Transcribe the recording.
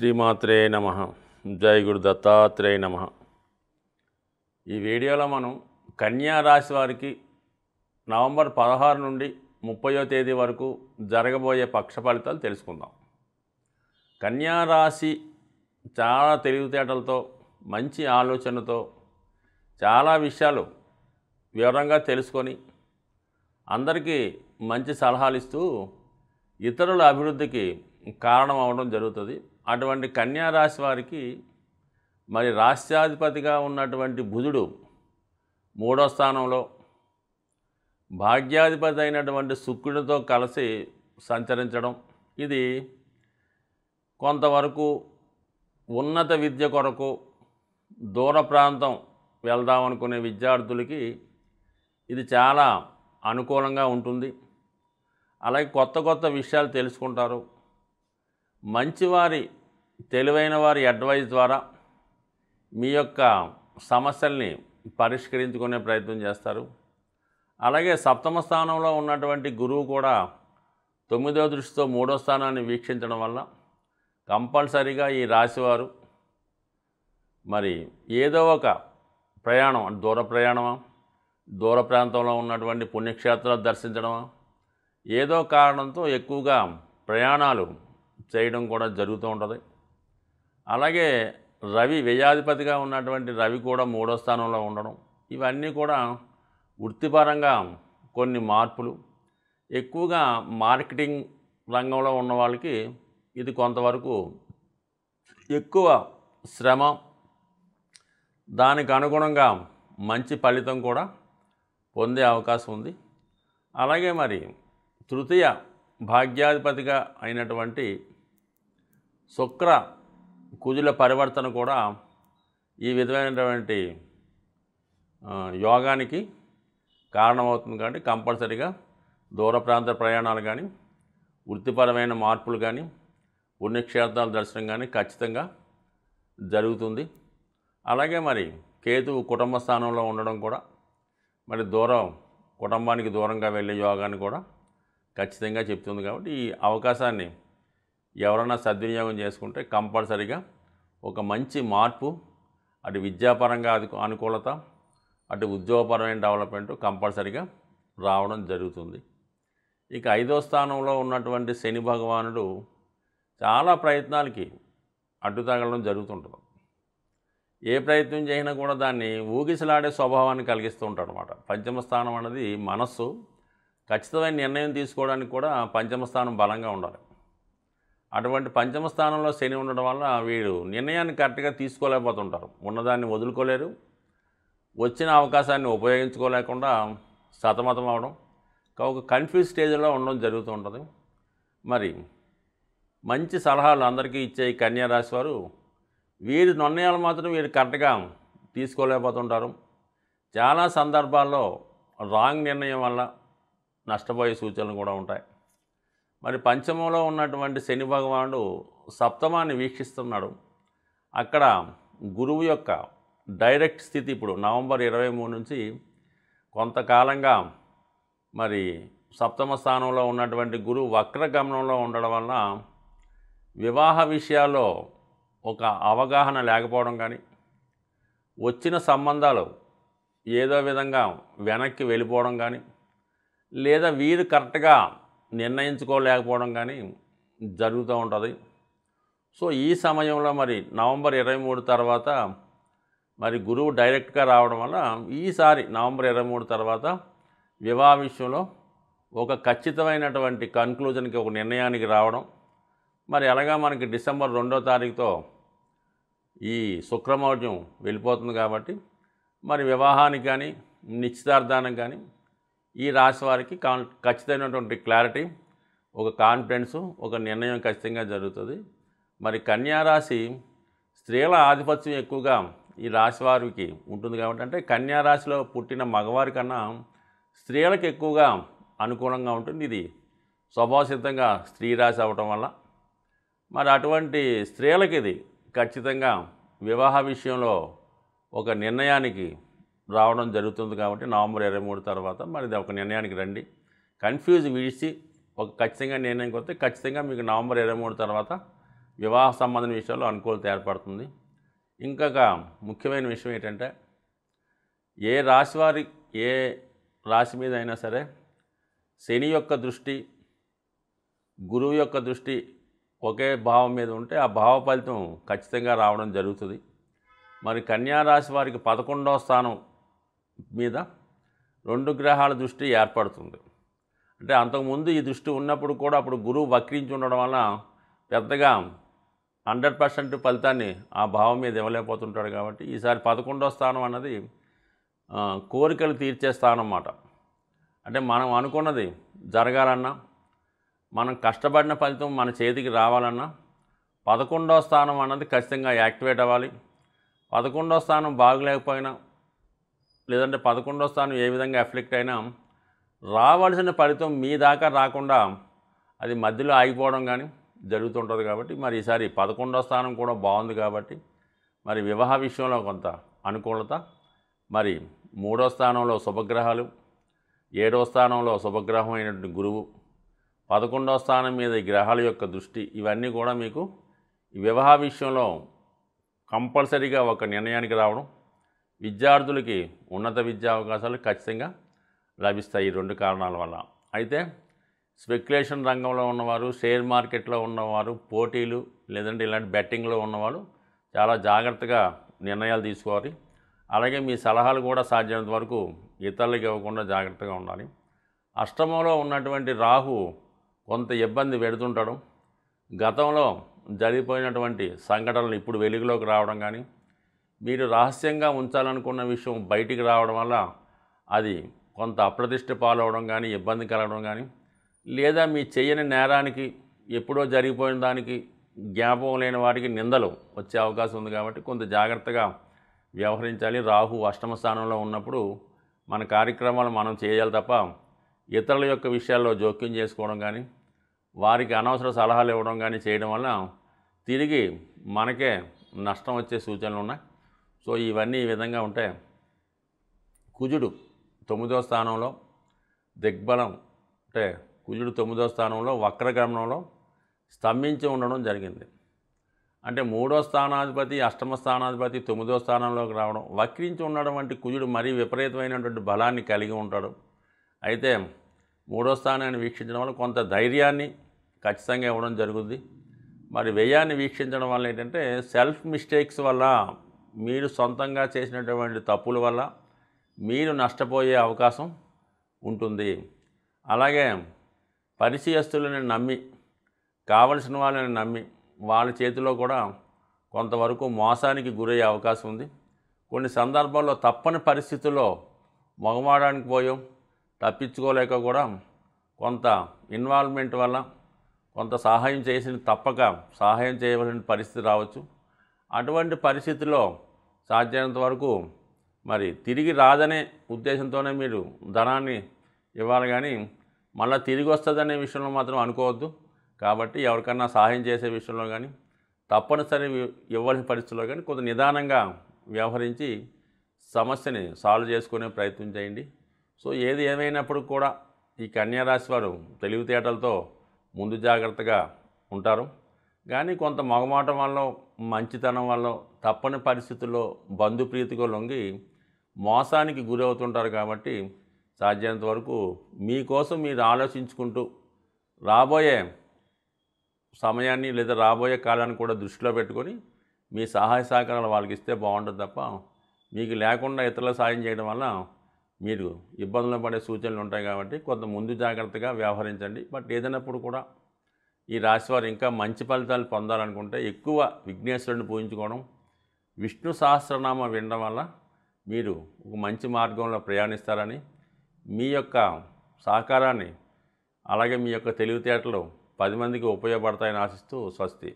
శ్రీమాత్రే నమ జై గురు దత్తాత్రేయ నమ ఈ వీడియోలో మనం కన్యా రాశి వారికి నవంబర్ పదహారు నుండి ముప్పయో తేదీ వరకు జరగబోయే పక్ష ఫలితాలు తెలుసుకుందాం కన్యా రాశి చాలా తెలివితేటలతో మంచి ఆలోచనతో చాలా విషయాలు వివరంగా తెలుసుకొని అందరికీ మంచి సలహాలు ఇస్తూ ఇతరుల అభివృద్ధికి కారణం అవడం జరుగుతుంది అటువంటి కన్యారాశి వారికి మరి రాష్ట్రాధిపతిగా ఉన్నటువంటి బుధుడు మూడో స్థానంలో భాగ్యాధిపతి అయినటువంటి శుక్రుడితో కలిసి సంచరించడం ఇది కొంతవరకు ఉన్నత విద్య కొరకు దూర ప్రాంతం వెళ్దామనుకునే విద్యార్థులకి ఇది చాలా అనుకూలంగా ఉంటుంది అలాగే కొత్త కొత్త విషయాలు తెలుసుకుంటారు మంచివారి తెలివైన వారి అడ్వైస్ ద్వారా మీ యొక్క సమస్యల్ని పరిష్కరించుకునే ప్రయత్నం చేస్తారు అలాగే సప్తమ స్థానంలో ఉన్నటువంటి గురువు కూడా తొమ్మిదో దృష్టితో మూడో స్థానాన్ని వీక్షించడం వల్ల కంపల్సరీగా ఈ రాశివారు మరి ఏదో ఒక ప్రయాణం అంటే దూర ప్రయాణమా దూర ప్రాంతంలో ఉన్నటువంటి పుణ్యక్షేత్రాలు దర్శించడమా ఏదో కారణంతో ఎక్కువగా ప్రయాణాలు చేయడం కూడా జరుగుతూ ఉంటుంది అలాగే రవి వ్యయాధిపతిగా ఉన్నటువంటి రవి కూడా మూడో స్థానంలో ఉండడం ఇవన్నీ కూడా వృత్తిపరంగా కొన్ని మార్పులు ఎక్కువగా మార్కెటింగ్ రంగంలో ఉన్న వాళ్ళకి ఇది కొంతవరకు ఎక్కువ శ్రమ దానికి అనుగుణంగా మంచి ఫలితం కూడా పొందే అవకాశం ఉంది అలాగే మరి తృతీయ భాగ్యాధిపతిగా అయినటువంటి శుక్ర కుజుల పరివర్తన కూడా ఈ విధమైనటువంటి యోగానికి కారణమవుతుంది కాబట్టి కంపల్సరీగా దూర ప్రాంత ప్రయాణాలు కానీ వృత్తిపరమైన మార్పులు కానీ పుణ్యక్షేత్రాల దర్శనం కానీ ఖచ్చితంగా జరుగుతుంది అలాగే మరి కేతు కుటుంబ స్థానంలో ఉండడం కూడా మరి దూరం కుటుంబానికి దూరంగా వెళ్ళే యోగాన్ని కూడా ఖచ్చితంగా చెప్తుంది కాబట్టి ఈ అవకాశాన్ని ఎవరైనా సద్వినియోగం చేసుకుంటే కంపల్సరిగా ఒక మంచి మార్పు అటు విద్యాపరంగా అది అనుకూలత అటు ఉద్యోగపరమైన డెవలప్మెంట్ కంపల్సరిగా రావడం జరుగుతుంది ఇక ఐదో స్థానంలో ఉన్నటువంటి శని భగవానుడు చాలా ప్రయత్నాలకి అడ్డు తగలడం జరుగుతుంటుంది ఏ ప్రయత్నం చేసినా కూడా దాన్ని ఊగిసలాడే స్వభావాన్ని కలిగిస్తూ ఉంటాడు అనమాట పంచమ స్థానం అనేది మనస్సు ఖచ్చితమైన నిర్ణయం తీసుకోవడానికి కూడా పంచమ స్థానం బలంగా ఉండాలి అటువంటి పంచమ స్థానంలో శని ఉండడం వల్ల వీరు నిర్ణయాన్ని కరెక్ట్గా తీసుకోలేకపోతుంటారు ఉన్నదాన్ని వదులుకోలేరు వచ్చిన అవకాశాన్ని ఉపయోగించుకోలేకుండా సతమతం అవడం ఒక కన్ఫ్యూజ్ స్టేజ్లో ఉండడం జరుగుతూ ఉంటుంది మరి మంచి సలహాలు అందరికీ ఇచ్చే కన్యా రాశి వారు వీరి నిర్ణయాలు మాత్రం వీరు కరెక్ట్గా తీసుకోలేకపోతుంటారు చాలా సందర్భాల్లో రాంగ్ నిర్ణయం వల్ల నష్టపోయే సూచనలు కూడా ఉంటాయి మరి పంచమంలో ఉన్నటువంటి శని భగవానుడు సప్తమాన్ని వీక్షిస్తున్నాడు అక్కడ గురువు యొక్క డైరెక్ట్ స్థితి ఇప్పుడు నవంబర్ ఇరవై మూడు నుంచి కొంతకాలంగా మరి సప్తమ స్థానంలో ఉన్నటువంటి గురువు వక్ర గమనంలో ఉండడం వలన వివాహ విషయాల్లో ఒక అవగాహన లేకపోవడం కానీ వచ్చిన సంబంధాలు ఏదో విధంగా వెనక్కి వెళ్ళిపోవడం కానీ లేదా వీరు కరెక్ట్గా నిర్ణయించుకోలేకపోవడం కానీ జరుగుతూ ఉంటుంది సో ఈ సమయంలో మరి నవంబర్ ఇరవై మూడు తర్వాత మరి గురువు డైరెక్ట్గా రావడం వల్ల ఈసారి నవంబర్ ఇరవై మూడు తర్వాత వివాహ విషయంలో ఒక ఖచ్చితమైనటువంటి కన్క్లూజన్కి ఒక నిర్ణయానికి రావడం మరి అలాగా మనకి డిసెంబర్ రెండో తారీఖుతో ఈ శుక్రమౌర్యం వెళ్ళిపోతుంది కాబట్టి మరి వివాహానికి కానీ నిశ్చితార్థానికి కానీ ఈ రాశి వారికి కాన్ ఖచ్చితమైనటువంటి క్లారిటీ ఒక కాన్ఫిడెన్సు ఒక నిర్ణయం ఖచ్చితంగా జరుగుతుంది మరి కన్యారాశి స్త్రీల ఆధిపత్యం ఎక్కువగా ఈ రాశి వారికి ఉంటుంది కాబట్టి అంటే కన్యారాశిలో పుట్టిన మగవారి కన్నా స్త్రీలకు ఎక్కువగా అనుకూలంగా ఉంటుంది ఇది స్వభావసిద్ధంగా స్త్రీ రాశి అవ్వటం వల్ల మరి అటువంటి స్త్రీలకు ఇది ఖచ్చితంగా వివాహ విషయంలో ఒక నిర్ణయానికి రావడం జరుగుతుంది కాబట్టి నవంబర్ ఇరవై మూడు తర్వాత మరి ఒక నిర్ణయానికి రండి కన్ఫ్యూజ్ విడిచి ఒక ఖచ్చితంగా నిర్ణయం వస్తే ఖచ్చితంగా మీకు నవంబర్ ఇరవై మూడు తర్వాత వివాహ సంబంధం విషయంలో అనుకూలత ఏర్పడుతుంది ఇంకొక ముఖ్యమైన విషయం ఏంటంటే ఏ రాశి వారి ఏ రాశి మీద అయినా సరే శని యొక్క దృష్టి గురువు యొక్క దృష్టి ఒకే భావం మీద ఉంటే ఆ భావ ఫలితం ఖచ్చితంగా రావడం జరుగుతుంది మరి కన్యా రాశి వారికి పదకొండవ స్థానం మీద రెండు గ్రహాల దృష్టి ఏర్పడుతుంది అంటే అంతకుముందు ఈ దృష్టి ఉన్నప్పుడు కూడా అప్పుడు గురువు వక్రించి ఉండడం వల్ల పెద్దగా హండ్రెడ్ పర్సెంట్ ఫలితాన్ని ఆ భావం మీద ఇవ్వలేకపోతుంటాడు కాబట్టి ఈసారి పదకొండో స్థానం అన్నది కోరికలు తీర్చే స్థానం అన్నమాట అంటే మనం అనుకున్నది జరగాలన్నా మనం కష్టపడిన ఫలితం మన చేతికి రావాలన్నా పదకొండో స్థానం అన్నది ఖచ్చితంగా యాక్టివేట్ అవ్వాలి పదకొండో స్థానం బాగలేకపోయినా లేదంటే పదకొండో స్థానం ఏ విధంగా ఎఫెక్ట్ అయినా రావాల్సిన ఫలితం మీ దాకా రాకుండా అది మధ్యలో ఆగిపోవడం కానీ జరుగుతుంటుంది కాబట్టి మరి ఈసారి పదకొండో స్థానం కూడా బాగుంది కాబట్టి మరి వివాహ విషయంలో కొంత అనుకూలత మరి మూడో స్థానంలో శుభగ్రహాలు ఏడో స్థానంలో శుభగ్రహం అయినటువంటి గురువు పదకొండో స్థానం మీద ఈ గ్రహాల యొక్క దృష్టి ఇవన్నీ కూడా మీకు వివాహ విషయంలో కంపల్సరీగా ఒక నిర్ణయానికి రావడం విద్యార్థులకి ఉన్నత విద్యా అవకాశాలు ఖచ్చితంగా లభిస్తాయి ఈ రెండు కారణాల వల్ల అయితే స్పెక్యులేషన్ రంగంలో ఉన్నవారు షేర్ మార్కెట్లో ఉన్నవారు పోటీలు లేదంటే ఇలాంటి బెట్టింగ్లో ఉన్నవారు చాలా జాగ్రత్తగా నిర్ణయాలు తీసుకోవాలి అలాగే మీ సలహాలు కూడా సాధ్యమైనంత వరకు ఇతరులకు ఇవ్వకుండా జాగ్రత్తగా ఉండాలి అష్టమంలో ఉన్నటువంటి రాహు కొంత ఇబ్బంది పెడుతుంటాడు గతంలో జరిగిపోయినటువంటి సంఘటనలు ఇప్పుడు వెలుగులోకి రావడం కానీ మీరు రహస్యంగా ఉంచాలనుకున్న విషయం బయటికి రావడం వల్ల అది కొంత అప్రతిష్ట పాలవడం కానీ ఇబ్బంది కలగడం కానీ లేదా మీ చేయని నేరానికి ఎప్పుడో జరిగిపోయిన దానికి జ్ఞాపకం లేని వాటికి నిందలు వచ్చే అవకాశం ఉంది కాబట్టి కొంత జాగ్రత్తగా వ్యవహరించాలి రాహు అష్టమ స్థానంలో ఉన్నప్పుడు మన కార్యక్రమాలు మనం చేయాలి తప్ప ఇతరుల యొక్క విషయాల్లో జోక్యం చేసుకోవడం కానీ వారికి అనవసర సలహాలు ఇవ్వడం కానీ చేయడం వల్ల తిరిగి మనకే నష్టం వచ్చే సూచనలు ఉన్నాయి సో ఇవన్నీ ఈ విధంగా ఉంటే కుజుడు తొమ్మిదో స్థానంలో దిగ్బలం అంటే కుజుడు తొమ్మిదో స్థానంలో వక్రగమనంలో స్తంభించి ఉండడం జరిగింది అంటే మూడో స్థానాధిపతి అష్టమ స్థానాధిపతి తొమ్మిదో స్థానంలోకి రావడం వక్రించి ఉండడం వంటి కుజుడు మరీ విపరీతమైనటువంటి బలాన్ని కలిగి ఉంటాడు అయితే మూడో స్థానాన్ని వీక్షించడం వల్ల కొంత ధైర్యాన్ని ఖచ్చితంగా ఇవ్వడం జరుగుద్ది మరి వ్యయాన్ని వీక్షించడం వల్ల ఏంటంటే సెల్ఫ్ మిస్టేక్స్ వల్ల మీరు సొంతంగా చేసినటువంటి తప్పుల వల్ల మీరు నష్టపోయే అవకాశం ఉంటుంది అలాగే పరిచయస్తులని నమ్మి కావలసిన వాళ్ళని నమ్మి వాళ్ళ చేతిలో కూడా కొంతవరకు మోసానికి గురయ్యే అవకాశం ఉంది కొన్ని సందర్భాల్లో తప్పని పరిస్థితుల్లో మగమాడానికి పోయాం తప్పించుకోలేక కూడా కొంత ఇన్వాల్వ్మెంట్ వల్ల కొంత సహాయం చేసిన తప్పక సహాయం చేయవలసిన పరిస్థితి రావచ్చు అటువంటి పరిస్థితిలో సాధ్యమైనంత వరకు మరి తిరిగి రాదనే ఉద్దేశంతోనే మీరు ధనాన్ని ఇవ్వాలి కానీ మళ్ళీ తిరిగి వస్తుందనే విషయంలో మాత్రం అనుకోవద్దు కాబట్టి ఎవరికన్నా సహాయం చేసే విషయంలో కానీ తప్పనిసరి ఇవ్వాల్సిన పరిస్థితుల్లో కానీ కొంత నిదానంగా వ్యవహరించి సమస్యని సాల్వ్ చేసుకునే ప్రయత్నం చేయండి సో ఏది ఏమైనప్పుడు కూడా ఈ కన్యారాశి వారు తెలివితేటలతో ముందు జాగ్రత్తగా ఉంటారు కానీ కొంత మగమాటం వల్ల మంచితనం వల్ల తప్పని పరిస్థితుల్లో బంధుప్రీతిగా లొంగి మోసానికి గురవుతుంటారు కాబట్టి సాధ్యమైనంత వరకు మీకోసం మీరు ఆలోచించుకుంటూ రాబోయే సమయాన్ని లేదా రాబోయే కాలాన్ని కూడా దృష్టిలో పెట్టుకొని మీ సహాయ సహకారాలు వాళ్ళకి ఇస్తే బాగుంటుంది తప్ప మీకు లేకుండా ఇతరుల సాయం చేయడం వల్ల మీరు ఇబ్బందులు పడే సూచనలు ఉంటాయి కాబట్టి కొంత ముందు జాగ్రత్తగా వ్యవహరించండి బట్ ఏదైనప్పుడు కూడా ఈ రాశివారు ఇంకా మంచి ఫలితాలు పొందాలనుకుంటే ఎక్కువ విఘ్నేశ్వరుని పూజించుకోవడం విష్ణు సహస్రనామ వినడం వల్ల మీరు ఒక మంచి మార్గంలో ప్రయాణిస్తారని మీ యొక్క సహకారాన్ని అలాగే మీ యొక్క తెలివితేటలు పది మందికి ఉపయోగపడతాయని ఆశిస్తూ స్వస్తి